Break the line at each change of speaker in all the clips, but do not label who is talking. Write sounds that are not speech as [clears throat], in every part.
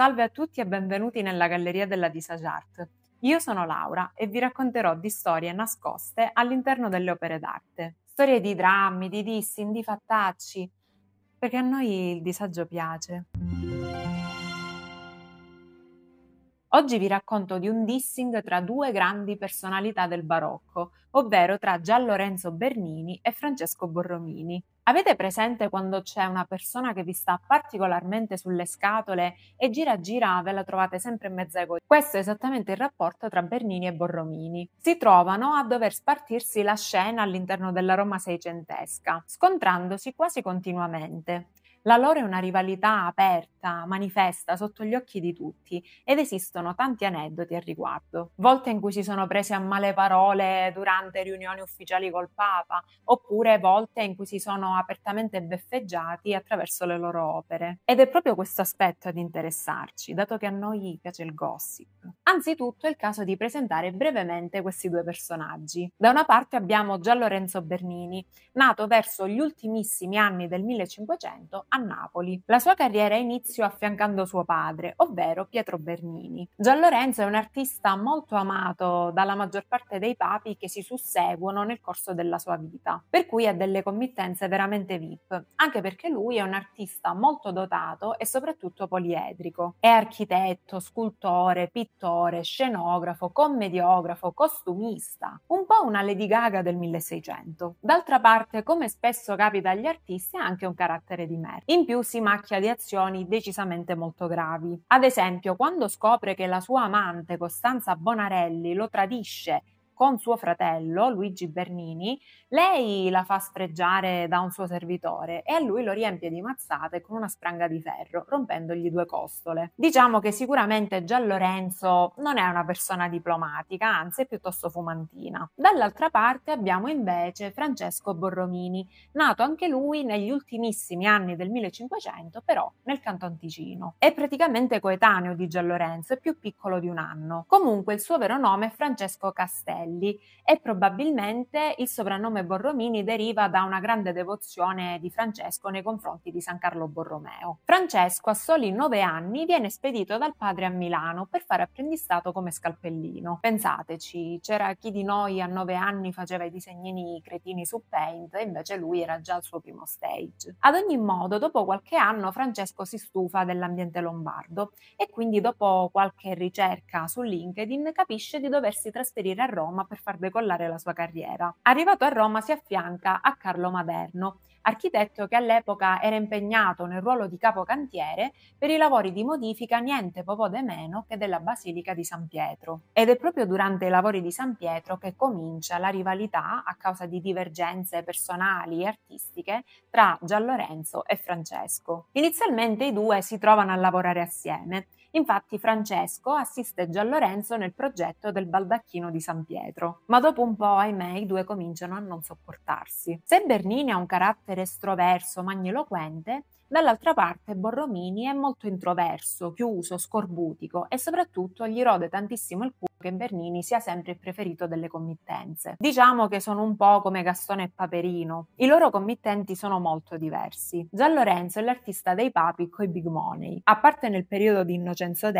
Salve a tutti e benvenuti nella Galleria della Disagiart. Io sono Laura e vi racconterò di storie nascoste all'interno delle opere d'arte. Storie di drammi, di dissing, di fattacci, perché a noi il disagio piace. Oggi vi racconto di un dissing tra due grandi personalità del barocco, ovvero tra Gian Lorenzo Bernini e Francesco Borromini. Avete presente quando c'è una persona che vi sta particolarmente sulle scatole e gira gira ve la trovate sempre in mezzo ai godi? Questo è esattamente il rapporto tra Bernini e Borromini. Si trovano a dover spartirsi la scena all'interno della Roma seicentesca, scontrandosi quasi continuamente. La loro è una rivalità aperta diretta manifesta sotto gli occhi di tutti ed esistono tanti aneddoti al riguardo. Volte in cui si sono prese a male parole durante riunioni ufficiali col Papa, oppure volte in cui si sono apertamente beffeggiati attraverso le loro opere. Ed è proprio questo aspetto ad interessarci, dato che a noi piace il gossip. Anzitutto è il caso di presentare brevemente questi due personaggi. Da una parte abbiamo Gian Lorenzo Bernini, nato verso gli ultimissimi anni del 1500 a Napoli. La sua carriera inizia Tizio affiancando suo padre, ovvero Pietro Bernini. Gian Lorenzo è un artista molto amato dalla maggior parte dei papi che si susseguono nel corso della sua vita, per cui ha delle committenze veramente VIP, anche perché lui è un artista molto dotato e soprattutto poliedrico. È architetto, scultore, pittore, scenografo, commediografo, costumista, un po' una Lady Gaga del 1600. D'altra parte, come spesso capita agli artisti, ha anche un carattere di merda. In più si macchia di azioni decisamente molto gravi. Ad esempio, quando scopre che la sua amante Costanza Bonarelli lo tradisce con suo fratello Luigi Bernini, lei la fa sfregiare da un suo servitore e a lui lo riempie di mazzate con una spranga di ferro, rompendogli due costole. Diciamo che sicuramente Gian Lorenzo non è una persona diplomatica, anzi è piuttosto fumantina. Dall'altra parte abbiamo invece Francesco Borromini, nato anche lui negli ultimissimi anni del 1500, però nel Canton Ticino. È praticamente coetaneo di Gian Lorenzo è più piccolo di un anno. Comunque il suo vero nome è Francesco Castelli fratelli e probabilmente il soprannome Borromini deriva da una grande devozione di Francesco nei confronti di San Carlo Borromeo. Francesco a soli nove anni viene spedito dal padre a Milano per fare apprendistato come scalpellino. Pensateci, c'era chi di noi a nove anni faceva i disegnini cretini su Paint e invece lui era già al suo primo stage. Ad ogni modo, dopo qualche anno Francesco si stufa dell'ambiente lombardo e quindi dopo qualche ricerca su LinkedIn capisce di doversi trasferire a Roma Roma per far decollare la sua carriera. Arrivato a Roma si affianca a Carlo Maderno, architetto che all'epoca era impegnato nel ruolo di capocantiere per i lavori di modifica niente poco de meno che della Basilica di San Pietro. Ed è proprio durante i lavori di San Pietro che comincia la rivalità a causa di divergenze personali e artistiche tra Gian Lorenzo e Francesco. Inizialmente i due si trovano a lavorare assieme, Infatti Francesco assiste Gian Lorenzo nel progetto del baldacchino di San Pietro, ma dopo un po', ahimè, i due cominciano a non sopportarsi. Se Bernini ha un carattere estroverso magniloquente, Dall'altra parte Borromini è molto introverso, chiuso, scorbutico e soprattutto gli rode tantissimo il culo che Bernini sia sempre il preferito delle committenze. Diciamo che sono un po' come Gastone e Paperino. I loro committenti sono molto diversi. Gian Lorenzo è l'artista dei papi coi big money, a parte nel periodo di Innocenzo X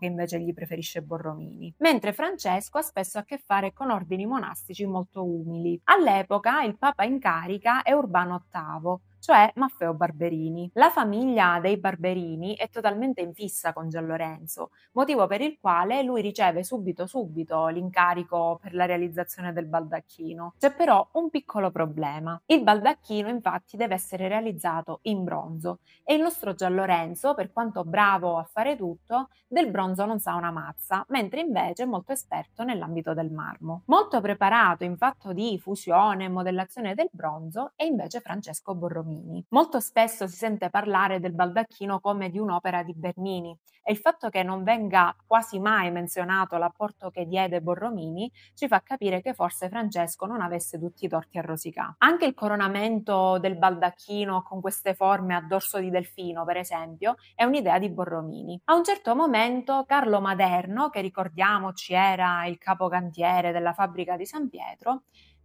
che invece gli preferisce Borromini, mentre Francesco ha spesso a che fare con ordini monastici molto umili. All'epoca il papa in carica è Urbano VIII, cioè Maffeo Barberini. La famiglia dei Barberini è totalmente in fissa con Gian Lorenzo, motivo per il quale lui riceve subito subito l'incarico per la realizzazione del baldacchino. C'è però un piccolo problema. Il baldacchino infatti deve essere realizzato in bronzo e il nostro Gian Lorenzo, per quanto bravo a fare tutto, del bronzo non sa una mazza, mentre invece è molto esperto nell'ambito del marmo. Molto preparato in fatto di fusione e modellazione del bronzo è invece Francesco Borromini Bernini. Molto spesso si sente parlare del baldacchino come di un'opera di Bernini e il fatto che non venga quasi mai menzionato l'apporto che diede Borromini ci fa capire che forse Francesco non avesse tutti i torti a rosicà. Anche il coronamento del baldacchino con queste forme a dorso di delfino, per esempio, è un'idea di Borromini. A un certo momento Carlo Maderno, che ricordiamoci era il capocantiere della fabbrica di San Pietro,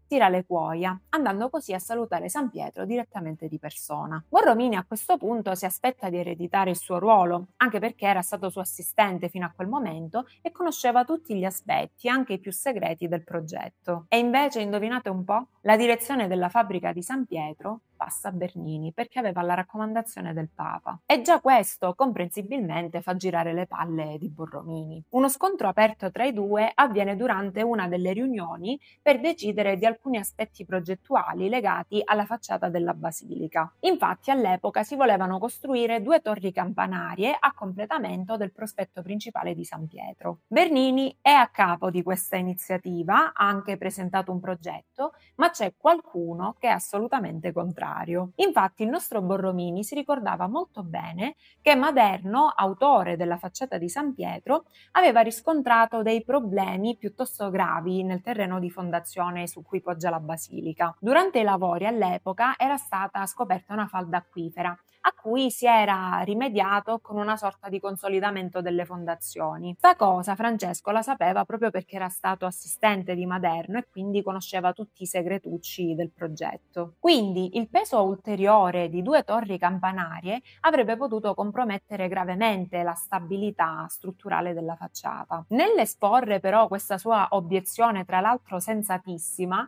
tira le cuoia, andando così a salutare San Pietro direttamente di persona. Borromini a questo punto si aspetta di ereditare il suo ruolo, anche perché era stato suo assistente fino a quel momento e conosceva tutti gli aspetti, anche i più segreti del progetto. E invece, indovinate un po', la direzione della fabbrica di San Pietro passa a Bernini perché aveva la raccomandazione del Papa. E già questo, comprensibilmente, fa girare le palle di Borromini. Uno scontro aperto tra i due avviene durante una delle riunioni per decidere di alcune alcuni aspetti progettuali legati alla facciata della basilica. Infatti all'epoca si volevano costruire due torri campanarie a completamento del prospetto principale di San Pietro. Bernini è a capo di questa iniziativa, ha anche presentato un progetto, ma c'è qualcuno che è assolutamente contrario. Infatti il nostro Borromini si ricordava molto bene che Maderno, autore della facciata di San Pietro, aveva riscontrato dei problemi piuttosto gravi nel terreno di fondazione su cui appoggia la basilica. Durante i lavori all'epoca era stata scoperta una falda acquifera a cui si era rimediato con una sorta di consolidamento delle fondazioni. Sta cosa Francesco la sapeva proprio perché era stato assistente di Maderno e quindi conosceva tutti i segretucci del progetto. Quindi il peso ulteriore di due torri campanarie avrebbe potuto compromettere gravemente la stabilità strutturale della facciata. Nell'esporre però questa sua obiezione, tra l'altro sensatissima,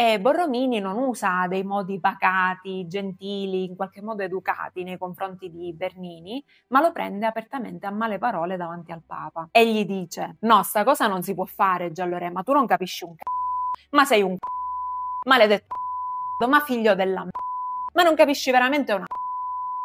e Borromini non usa dei modi pacati, gentili, in qualche modo educati nei confronti di Bernini, ma lo prende apertamente a male parole davanti al Papa. E gli dice: No, sta cosa non si può fare, Giallo ma tu non capisci un c***o. Ma sei un c***o. Maledetto c***o. Ma figlio della m***a. Ma non capisci veramente una c***o.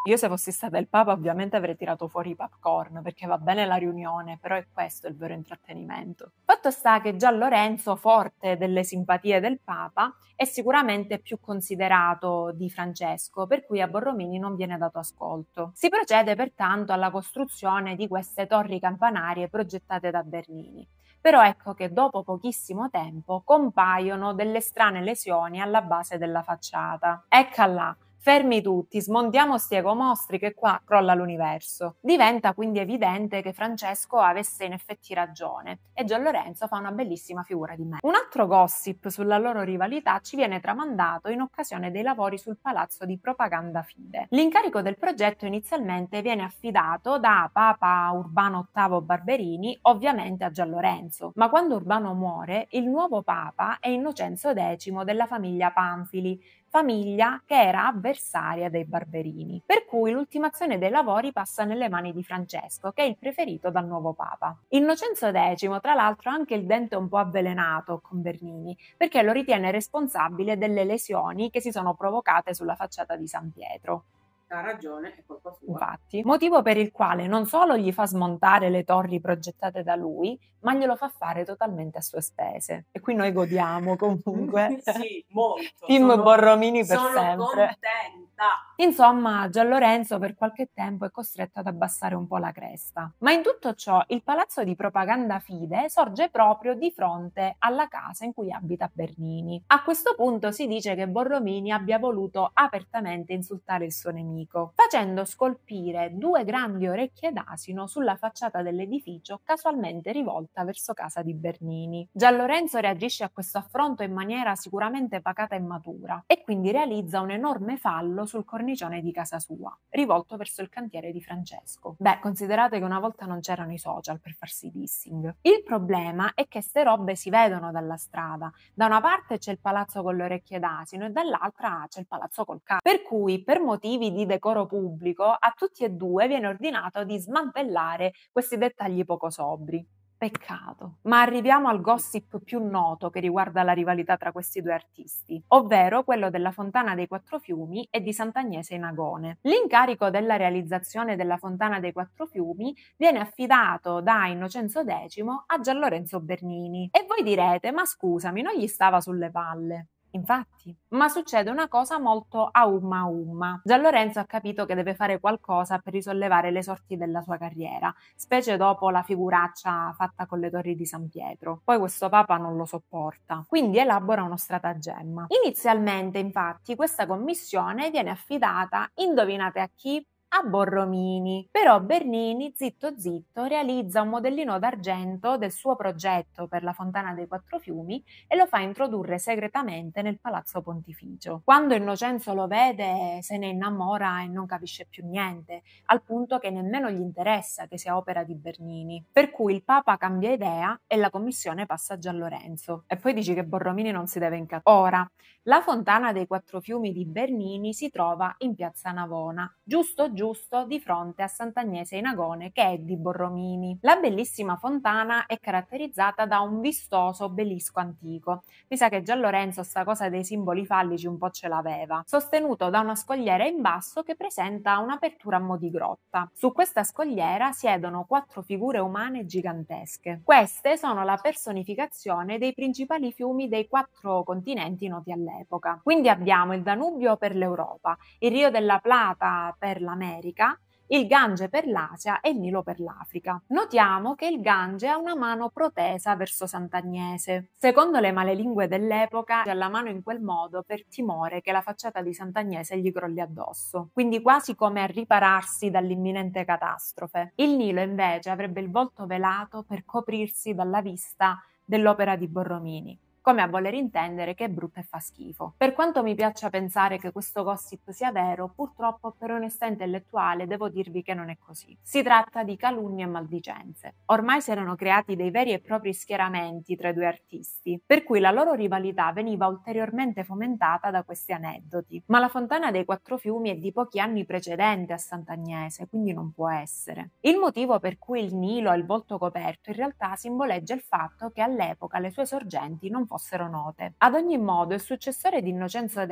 Io se fossi stata il Papa ovviamente avrei tirato fuori i popcorn perché va bene la riunione, però è questo il vero intrattenimento. Fatto sta che già Lorenzo, forte delle simpatie del Papa, è sicuramente più considerato di Francesco, per cui a Borromini non viene dato ascolto. Si procede pertanto alla costruzione di queste torri campanarie progettate da Bernini. Però ecco che dopo pochissimo tempo compaiono delle strane lesioni alla base della facciata. Eccola, Fermi tutti, smondiamo sti egomostri che qua crolla l'universo. Diventa quindi evidente che Francesco avesse in effetti ragione e Gian Lorenzo fa una bellissima figura di me. Un altro gossip sulla loro rivalità ci viene tramandato in occasione dei lavori sul palazzo di Propaganda Fide. L'incarico del progetto inizialmente viene affidato da Papa Urbano VIII Barberini, ovviamente a Gian Lorenzo, ma quando Urbano muore, il nuovo Papa è Innocenzo X della famiglia Panfili, famiglia che era avversaria dei Barberini, per cui l'ultimazione dei lavori passa nelle mani di Francesco, che è il preferito dal nuovo Papa. Innocenzo X, tra l'altro, ha anche il dente un po' avvelenato con Bernini, perché lo ritiene responsabile delle lesioni che si sono provocate sulla facciata di San Pietro ha ragione, è colpa sua. Infatti, motivo per il quale non solo gli fa smontare le torri progettate da lui, ma glielo fa fare totalmente a sue spese. E qui noi godiamo [laughs] comunque. sì, molto. Film sono, Borromini per sono sempre. Sono contenta città. Ah. Insomma, Gian Lorenzo per qualche tempo è costretto ad abbassare un po' la cresta. Ma in tutto ciò il palazzo di propaganda Fide sorge proprio di fronte alla casa in cui abita Bernini. A questo punto si dice che Borromini abbia voluto apertamente insultare il suo nemico, facendo scolpire due grandi orecchie d'asino sulla facciata dell'edificio casualmente rivolta verso casa di Bernini. Gian Lorenzo reagisce a questo affronto in maniera sicuramente pacata e matura e quindi realizza un enorme fallo sul cornicione di casa sua, rivolto verso il cantiere di Francesco. Beh, considerate che una volta non c'erano i social per farsi dissing. Il problema è che ste robe si vedono dalla strada. Da una parte c'è il palazzo con le orecchie d'asino e dall'altra c'è il palazzo col cane. Per cui, per motivi di decoro pubblico, a tutti e due viene ordinato di smantellare questi dettagli poco sobri. Peccato. Ma arriviamo al gossip più noto che riguarda la rivalità tra questi due artisti, ovvero quello della Fontana dei Quattro Fiumi e di Sant'Agnese in Agone. L'incarico della realizzazione della Fontana dei Quattro Fiumi viene affidato da Innocenzo X a Gian Lorenzo Bernini. E voi direte, ma scusami, non gli stava sulle palle. Infatti, ma succede una cosa molto a umma umma. Gian Lorenzo ha capito che deve fare qualcosa per risollevare le sorti della sua carriera, specie dopo la figuraccia fatta con le torri di San Pietro. Poi questo papa non lo sopporta, quindi elabora uno stratagemma. Inizialmente, infatti, questa commissione viene affidata, indovinate a chi? a Borromini. Però Bernini, zitto zitto, realizza un modellino d'argento del suo progetto per la Fontana dei Quattro Fiumi e lo fa introdurre segretamente nel Palazzo Pontificio. Quando Innocenzo lo vede se ne innamora e non capisce più niente, al punto che nemmeno gli interessa che sia opera di Bernini. Per cui il Papa cambia idea e la commissione passa a Gian Lorenzo. E poi dici che Borromini non si deve incazzare. Ora, la Fontana dei Quattro Fiumi di Bernini si trova in piazza Navona, giusto giusto Giusto di fronte a Sant'Agnese in Agone che è di Borromini. La bellissima fontana è caratterizzata da un vistoso obelisco antico. Mi sa che già Lorenzo sta cosa dei simboli fallici un po' ce l'aveva, sostenuto da una scogliera in basso che presenta un'apertura a mo' di grotta. Su questa scogliera siedono quattro figure umane gigantesche. Queste sono la personificazione dei principali fiumi dei quattro continenti noti all'epoca. Quindi abbiamo il Danubio per l'Europa, il Rio della Plata per l'America, America, il Gange per l'Asia e il Nilo per l'Africa. Notiamo che il Gange ha una mano protesa verso Sant'Agnese. Secondo le malelingue dell'epoca, ha la mano in quel modo per timore che la facciata di Sant'Agnese gli crolli addosso, quindi quasi come a ripararsi dall'imminente catastrofe. Il Nilo invece avrebbe il volto velato per coprirsi dalla vista dell'opera di Borromini come a voler intendere che è brutta e fa schifo. Per quanto mi piaccia pensare che questo gossip sia vero, purtroppo per onestà intellettuale devo dirvi che non è così. Si tratta di calunnie e maldicenze. Ormai si erano creati dei veri e propri schieramenti tra i due artisti, per cui la loro rivalità veniva ulteriormente fomentata da questi aneddoti. Ma la fontana dei quattro fiumi è di pochi anni precedente a Sant'Agnese, quindi non può essere. Il motivo per cui il Nilo ha il volto coperto in realtà simboleggia il fatto che all'epoca le sue sorgenti non fossero note. Ad ogni modo, il successore di Innocenzo X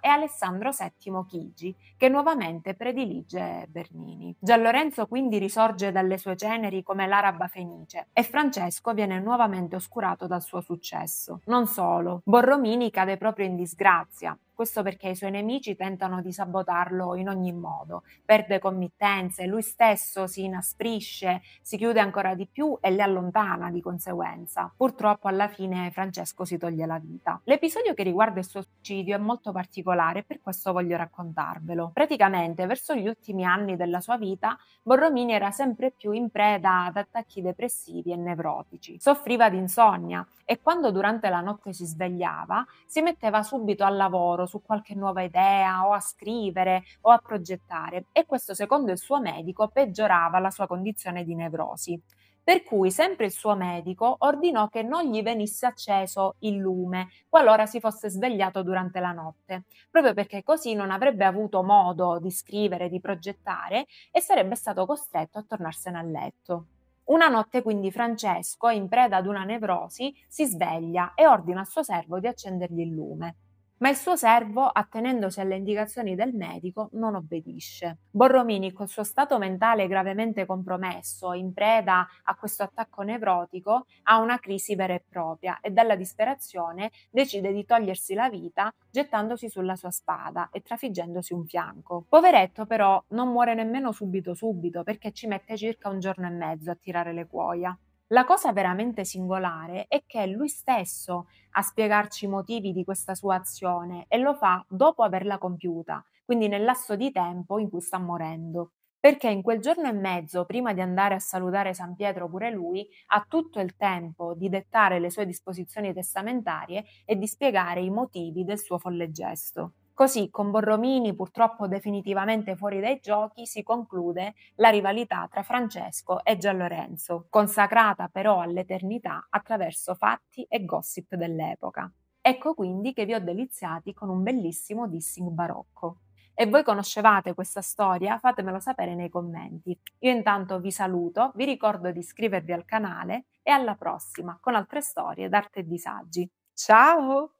è Alessandro VII Chigi, che nuovamente predilige Bernini. Gian Lorenzo quindi risorge dalle sue ceneri come l'araba fenice e Francesco viene nuovamente oscurato dal suo successo. Non solo, Borromini cade proprio in disgrazia questo perché i suoi nemici tentano di sabotarlo in ogni modo, perde committenze, lui stesso si inasprisce, si chiude ancora di più e le allontana di conseguenza. Purtroppo alla fine Francesco si toglie la vita. L'episodio che riguarda il suo suicidio è molto particolare e per questo voglio raccontarvelo. Praticamente verso gli ultimi anni della sua vita Borromini era sempre più in preda ad attacchi depressivi e nevrotici. Soffriva di insonnia e quando durante la notte si svegliava si metteva subito al lavoro su qualche nuova idea o a scrivere o a progettare e questo secondo il suo medico peggiorava la sua condizione di nevrosi. Per cui sempre il suo medico ordinò che non gli venisse acceso il lume qualora si fosse svegliato durante la notte, proprio perché così non avrebbe avuto modo di scrivere, di progettare e sarebbe stato costretto a tornarsene a letto. Una notte quindi Francesco, in preda ad una nevrosi, si sveglia e ordina al suo servo di accendergli il lume ma il suo servo, attenendosi alle indicazioni del medico, non obbedisce. Borromini, col suo stato mentale gravemente compromesso, in preda a questo attacco nevrotico, ha una crisi vera e propria e dalla disperazione decide di togliersi la vita gettandosi sulla sua spada e trafiggendosi un fianco. Poveretto però non muore nemmeno subito subito perché ci mette circa un giorno e mezzo a tirare le cuoia. La cosa veramente singolare è che è lui stesso a spiegarci i motivi di questa sua azione e lo fa dopo averla compiuta, quindi nel lasso di tempo in cui sta morendo. Perché in quel giorno e mezzo, prima di andare a salutare San Pietro pure lui, ha tutto il tempo di dettare le sue disposizioni testamentarie e di spiegare i motivi del suo folle gesto. Così, con Borromini purtroppo definitivamente fuori dai giochi, si conclude la rivalità tra Francesco e Gianlorenzo, consacrata però all'eternità attraverso fatti e gossip dell'epoca. Ecco quindi che vi ho deliziati con un bellissimo dissing barocco. E voi conoscevate questa storia? Fatemelo sapere nei commenti. Io intanto vi saluto, vi ricordo di iscrivervi al canale e alla prossima con altre storie d'arte e disagi. Ciao!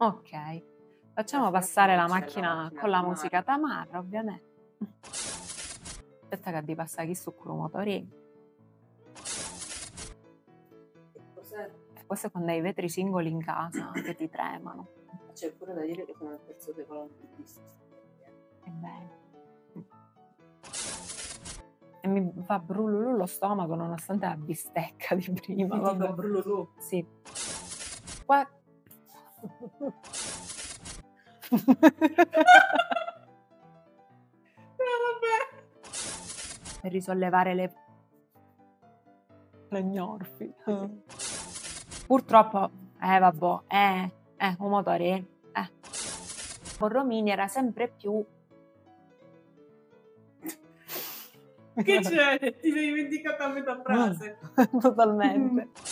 Ok, facciamo passare la macchina con la musica tamarra, ovviamente. Aspetta che devi passare chi su quello motorino. Questo è eh, quando hai i vetri singoli in casa [clears throat] che ti tremano. C'è pure da dire che sono il terzo dei colonnettisti. Ebbene. E mi fa brululù lo stomaco nonostante la bistecca di prima. Mi fa brululù? Sì. Qua [laughs] per risollevare le gnorfi. Mm. Purtroppo, eh vabbò, eh, eh, un motore, eh. Borromini era sempre più... Che c'è? Ti sei dimenticata a metà frase. [laughs] Mm. Totalmente.